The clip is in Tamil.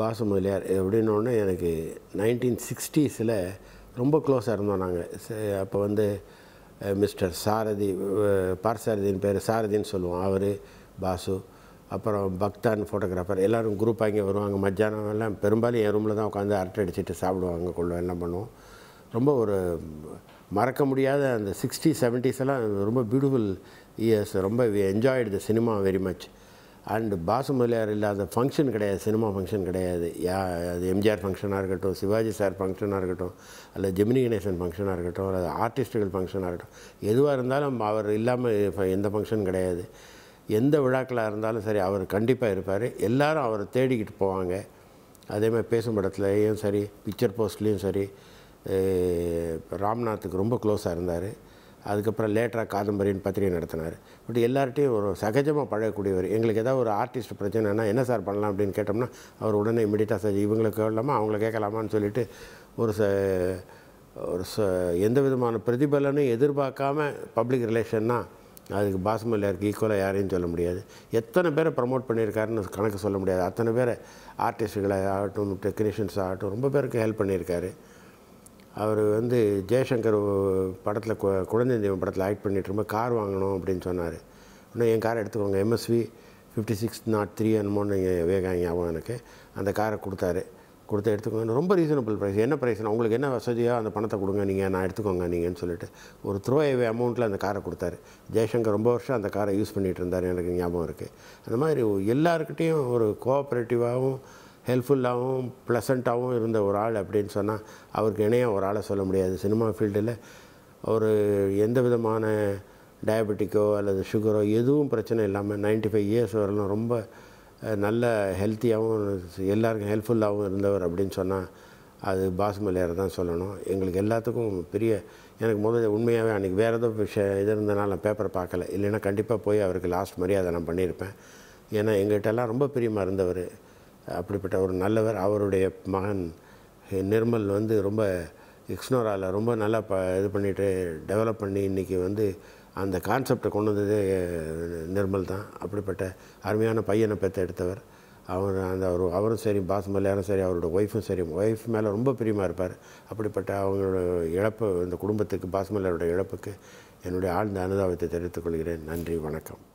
பாசு முதலியார் எப்படின்னொடனே எனக்கு நைன்டீன் சிக்ஸ்டீஸில் ரொம்ப க்ளோஸாக இருந்தோம் நாங்கள் அப்போ வந்து மிஸ்டர் சாரதி பார்சாரதியின் பேர் சாரதின்னு சொல்லுவோம் அவர் பாசு அப்புறம் பக்தான் ஃபோட்டோகிராஃபர் எல்லோரும் குரூப்பாக இங்கே வருவாங்க மத்தியானம் எல்லாம் பெரும்பாலும் என் ரூமில் தான் உட்காந்து அரட்டை அடிச்சுட்டு சாப்பிடுவாங்க கொள்வோம் என்ன பண்ணுவோம் ரொம்ப ஒரு மறக்க முடியாத அந்த சிக்ஸ்டி செவன்ட்டிஸ் எல்லாம் ரொம்ப பியூட்டிஃபுல் இயர்ஸ் ரொம்ப enjoyed the cinema very much and Basu Mudaliar இல்லாத ஃபங்க்ஷன் கிடையாது சினிமா ஃபங்க்ஷன் கிடையாது யா அது எம்ஜிஆர் ஃபங்க்ஷனாக இருக்கட்டும் சிவாஜி சார் ஃபங்க்ஷனாக இருக்கட்டும் அல்லது ஜெமினி கணேசன் ஃபங்க்ஷனாக இருக்கட்டும் அல்லது ஆர்டிஸ்ட்டுகள் ஃபங்க்ஷனாக இருக்கட்டும் எதுவாக இருந்தாலும் அவர் இல்லாமல் எந்த ஃபங்க்ஷன் கிடையாது எந்த விழாக்களாக இருந்தாலும் சரி அவர் கண்டிப்பாக இருப்பார் எல்லாரும் அவரை தேடிக்கிட்டு போவாங்க அதேமாதிரி பேசும் படத்துலேயும் சரி பிக்சர் போஸ்ட்லேயும் சரி ராம்நாத்துக்கு ரொம்ப க்ளோஸாக இருந்தார் அதுக்கப்புறம் லேட்டராக காதம்பரின்னு பத்திரிகை நடத்தினார் பட் எல்லார்ட்டையும் ஒரு சகஜமாக பழகக்கூடியவர் எங்களுக்கு ஏதாவது ஒரு ஆர்டிஸ்ட் பிரச்சனைனா என்ன சார் பண்ணலாம் அப்படின்னு கேட்டோம்னா அவர் உடனே இமீடியட்டாக சார் இவங்களை கேட்கலாமா அவங்கள கேட்கலாமான்னு சொல்லிட்டு ஒரு ச ஒரு ச எந்த விதமான பிரதிபலனும் எதிர்பார்க்காம பப்ளிக் ரிலேஷன்னா அதுக்கு பாசுமல்யாருக்கு ஈக்குவலாக யாரையும் சொல்ல முடியாது எத்தனை பேரை ப்ரமோட் பண்ணியிருக்காருன்னு கணக்கு சொல்ல முடியாது அத்தனை பேரை ஆர்டிஸ்ட்டுகளை ஆகட்டும் டெக்னீஷியன்ஸ் ஆகட்டும் ரொம்ப பேருக்கு ஹெல்ப் பண்ணியிருக்காரு அவர் வந்து ஜெயசங்கர் படத்தில் கு குழந்தை தெய்வம் படத்தில் ஆக்ட் பண்ணிகிட்ருக்கும்போது கார் வாங்கணும் அப்படின்னு சொன்னார் இன்னும் என் காரை எடுத்துக்கோங்க MSV fifty six naught three என்னமோன்னு வேகாங்க ஞாபகம் எனக்கு அந்த காரை கொடுத்தாரு கொடுத்து எடுத்துக்கோங்க ரொம்ப ரீசனபிள் ப்ரைஸ் என்ன ப்ரைஸ்னா உங்களுக்கு என்ன வசதியோ அந்த பணத்தை கொடுங்க நீங்கள் நான் எடுத்துக்கோங்க நீங்கள்னு சொல்லிட்டு ஒரு த்ரோ ஏவே அமௌண்ட்டில் அந்த காரை கொடுத்தாரு ஜெய்சங்கர் ரொம்ப வருஷம் அந்த காரை யூஸ் பண்ணிகிட்டு இருந்தார் எனக்கு ஞாபகம் இருக்குது அந்த மாதிரி எல்லாருக்கிட்டேயும் ஒரு கோஆப்ரேட்டிவாகவும் ஹெல்ப்ஃபுல்லாகவும் ப்ளசண்ட்டாகவும் இருந்த ஒரு ஆள் அப்படின்னு சொன்னால் அவருக்கு இணையாக ஒரு ஆளை சொல்ல முடியாது சினிமா ஃபீல்டில் ஒரு எந்த விதமான டயபெட்டிக்கோ அல்லது சுகரோ எதுவும் பிரச்சனை இல்லாமல் நைன்டி ஃபைவ் இயர்ஸ் வரலாம் ரொம்ப நல்ல ஹெல்த்தியாகவும் எல்லாருக்கும் ஹெல்ப்ஃபுல்லாகவும் இருந்தவர் அப்படின்னு சொன்னால் அது பாசுமலையார் தான் சொல்லணும் எங்களுக்கு எல்லாத்துக்கும் பெரிய எனக்கு முதல்ல உண்மையாகவே அன்றைக்கி வேறு ஏதோ விஷயம் இது இருந்தனால நான் பேப்பர் பார்க்கல இல்லைன்னா கண்டிப்பாக போய் அவருக்கு லாஸ்ட் மரியாதை நான் பண்ணியிருப்பேன் ஏன்னா எங்கள்கிட்டலாம் ரொம்ப பிரியமாக இருந்தவர் அப்படிப்பட்ட ஒரு நல்லவர் அவருடைய மகன் நிர்மல் வந்து ரொம்ப எக்ஸ்னோரால் ரொம்ப நல்லா ப இது பண்ணிட்டு டெவலப் பண்ணி இன்றைக்கி வந்து அந்த கான்செப்டை கொண்டு வந்ததே நிர்மல் தான் அப்படிப்பட்ட அருமையான பையனை பெற்று எடுத்தவர் அவர் அந்த அவர் அவரும் சரி பாஸ் சரி அவரோட ஒய்ஃபும் சரி ஒய்ஃப் மேலே ரொம்ப பிரியமாக இருப்பார் அப்படிப்பட்ட அவங்களோட இழப்பு இந்த குடும்பத்துக்கு பாஸ் இழப்புக்கு என்னுடைய ஆழ்ந்த அனுதாபத்தை தெரிவித்துக் கொள்கிறேன் நன்றி வணக்கம்